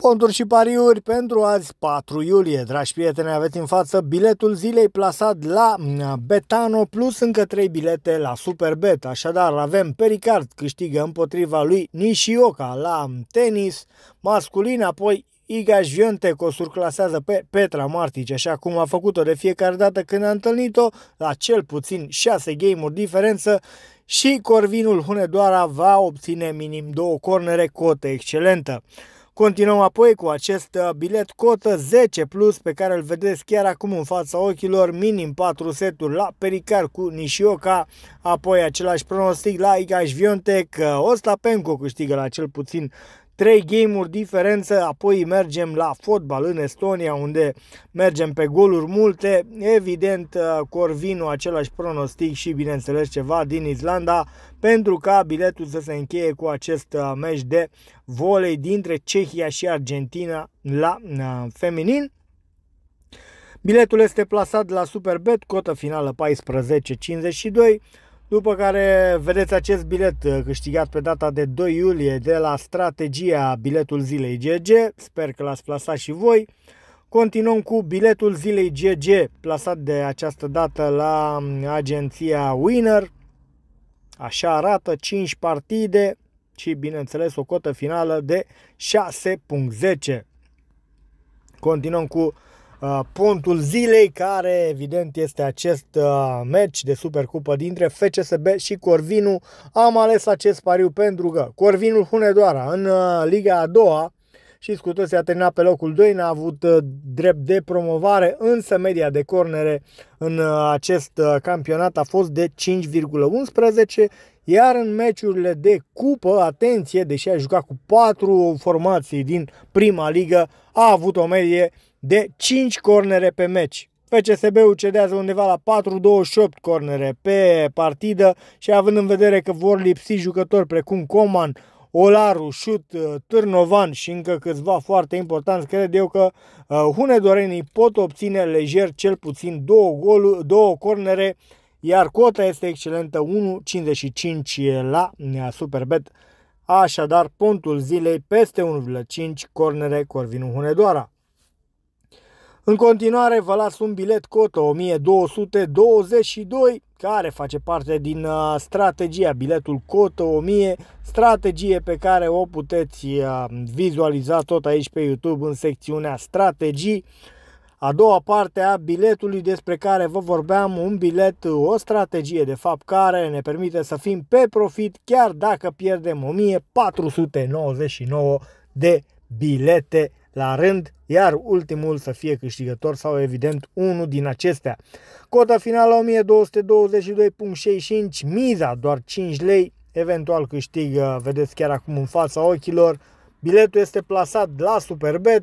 Ponturi și pariuri pentru azi 4 iulie. Dragi prieteni, aveți în față biletul zilei plasat la mm, Betano plus încă 3 bilete la Superbet. Așadar, avem Pericard câștigă împotriva lui Nishioka la mm, tenis masculin, apoi Iga Jiontek o surclasează pe Petra Martic, așa cum a făcut-o de fiecare dată când a întâlnit-o, la cel puțin 6 game-uri diferență și Corvinul Hunedoara va obține minim două cornere, cote excelentă. Continuăm apoi cu acest uh, bilet cotă 10 plus pe care îl vedeți chiar acum în fața ochilor, minim 4 seturi la Pericar cu Nishioca, apoi același pronostic la Igaș Viontec, uh, Ostapenko câștigă la cel puțin trei game-uri diferență, apoi mergem la fotbal în Estonia, unde mergem pe goluri multe. Evident, uh, Corvinu același pronostic și, bineînțeles, ceva din Islanda, pentru ca biletul să se încheie cu acest uh, meci de volei dintre Cehia și Argentina la uh, feminin. Biletul este plasat la Superbet, cotă finală 14.52. După care vedeți acest bilet uh, câștigat pe data de 2 iulie de la strategia biletul zilei GG. Sper că l-ați plasat și voi. Continuăm cu biletul zilei GG plasat de această dată la mm, agenția Winner. Așa arată 5 partide și bineînțeles o cotă finală de 6.10. Continuăm cu Uh, pontul zilei, care evident este acest uh, meci de supercupă dintre FCSB și Corvinu. Am ales acest pariu pentru că Corvinul Hunedoara în uh, Liga a doua și cu toții, a terminat pe locul 2, n-a avut uh, drept de promovare, însă media de cornere în uh, acest uh, campionat a fost de 5,11, iar în meciurile de cupă, atenție, deși a jucat cu patru formații din prima ligă, a avut o medie de 5 cornere pe meci. FCSB-ul cedează undeva la 4-28 cornere pe partidă și având în vedere că vor lipsi jucători precum Coman, Olaru, Șut, uh, Târnovan și încă câțiva foarte importanți, cred eu că uh, hunedorenii pot obține lejer cel puțin două, goluri, două cornere, iar cota este excelentă 1,55 la uh, Superbet. Așadar, pontul zilei peste 1,5 cornere Corvinu Hunedoara. În continuare vă las un bilet cotă 1222 care face parte din uh, strategia, biletul cotă 1000, strategie pe care o puteți uh, vizualiza tot aici pe YouTube în secțiunea strategii. A doua parte a biletului despre care vă vorbeam, un bilet, uh, o strategie de fapt care ne permite să fim pe profit chiar dacă pierdem 1499 de bilete la rând, iar ultimul să fie câștigător sau evident unul din acestea. Cota finală 1222.65, miza doar 5 lei, eventual câștig, vedeți chiar acum în fața ochilor. Biletul este plasat la Superbet.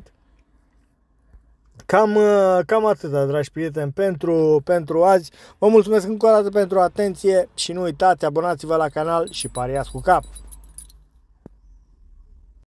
Cam, cam atâta, dragi prieteni, pentru, pentru azi. Vă mulțumesc încă o dată pentru atenție și nu uitați, abonați-vă la canal și pariați cu cap!